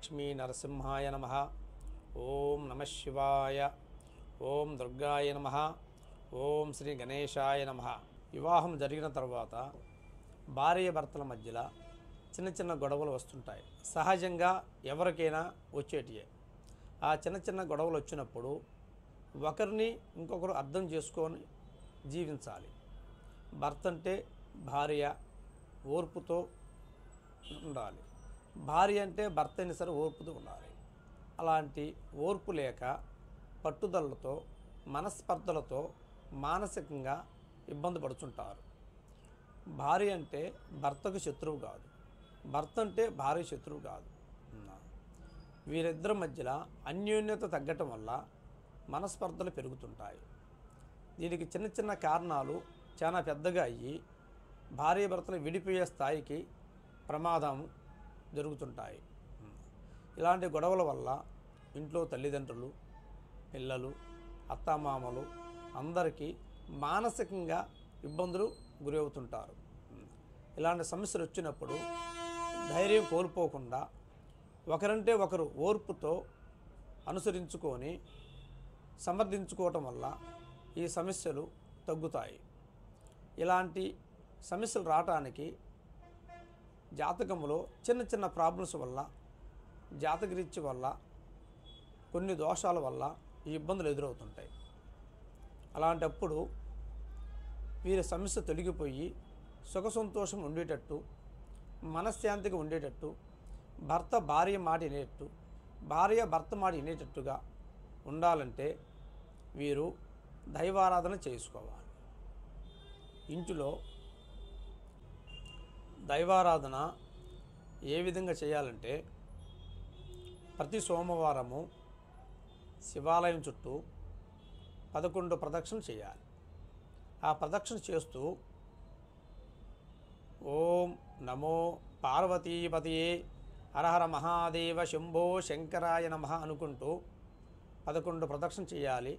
లక్ష్మీ నరసింహాయ నమ ఓం నమ శివాయ ఓం దుర్గాయ నమ ఓం శ్రీ గణేశాయ నమ వివాహం జరిగిన తర్వాత భార్య భర్తల మధ్యలో చిన్న చిన్న గొడవలు వస్తుంటాయి సహజంగా ఎవరికైనా వచ్చేటియే ఆ చిన్న చిన్న గొడవలు వచ్చినప్పుడు ఒకరిని ఇంకొకరు అర్థం చేసుకొని జీవించాలి భర్త అంటే భార్య ఓర్పుతో ఉండాలి భార్య అంటే భర్త అయినా సరే ఓర్పుతూ ఉండాలి అలాంటి ఓర్పు లేక పట్టుదలతో మనస్పర్ధలతో మానసికంగా ఇబ్బంది పడుచుంటారు భార్య అంటే భర్తకు శత్రువు కాదు భర్త అంటే భార్య శత్రువు కాదు వీరిద్దరి మధ్యలో అన్యోన్యత తగ్గటం వల్ల మనస్పర్ధలు పెరుగుతుంటాయి దీనికి చిన్న చిన్న కారణాలు చాలా పెద్దగా అయ్యి భార్య భర్తలు విడిపోయే స్థాయికి ప్రమాదం జరుగుతుంటాయి ఇలాంటి గొడవల వల్ల ఇంట్లో తల్లిదండ్రులు పిల్లలు అత్తమామలు అందరికీ మానసికంగా ఇబ్బందులు గురి అవుతుంటారు ఇలాంటి సమస్యలు వచ్చినప్పుడు ధైర్యం కోల్పోకుండా ఒకరంటే ఒకరు ఓర్పుతో అనుసరించుకొని సమర్థించుకోవటం వల్ల ఈ సమస్యలు తగ్గుతాయి ఇలాంటి సమస్యలు రావటానికి జాతకంలో చిన్న చిన్న ప్రాబ్లమ్స్ వల్ల జాతకరీత్య వల్ల కొన్ని దోషాల వల్ల ఈ ఇబ్బందులు ఎదురవుతుంటాయి అలాంటప్పుడు వీరి సమస్య తొలగిపోయి సుఖ సంతోషం ఉండేటట్టు మనశ్శాంతిగా ఉండేటట్టు భర్త భార్య మాట వినేటట్టు భార్య భర్త మాట వినేటట్టుగా ఉండాలంటే వీరు దైవారాధన చేసుకోవాలి ఇంటిలో దైవారాధన ఏ విధంగా చేయాలంటే ప్రతి సోమవారము శివాలయం చుట్టూ పదకొండు ప్రదక్షిణలు చేయాలి ఆ ప్రదక్షిణ చేస్తూ ఓం నమో పార్వతీపతి హరహర మహాదేవ శంభో శంకరాయ నమ అనుకుంటూ పదకొండు ప్రదక్షిణ చేయాలి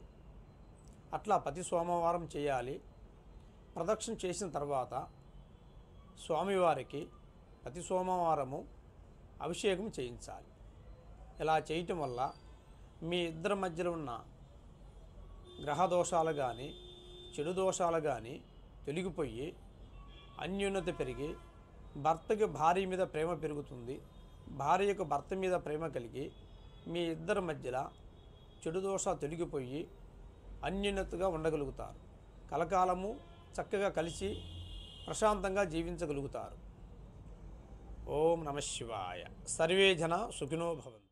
అట్లా ప్రతి సోమవారం చేయాలి ప్రదక్షిణ చేసిన తర్వాత స్వామివారికి ప్రతి సోమవారము అభిషేకం చేయించాలి ఇలా చేయటం వల్ల మీ ఇద్దరి మధ్యలో ఉన్న గ్రహ దోషాలు కానీ చెడు దోషాలు కానీ తొలగిపోయి అన్యూన్యత పెరిగి భర్తకి భార్య మీద ప్రేమ పెరుగుతుంది భార్య యొక్క భర్త మీద ప్రేమ కలిగి మీ ఇద్దరి మధ్యలో చెడు దోష తొలగిపోయి అన్యూన్యతగా ఉండగలుగుతారు కలకాలము చక్కగా కలిసి ప్రశాంతంగా జీవించగలుగుతారు ఓం నమ శివాయ సర్వే జన సుఖినో భవన్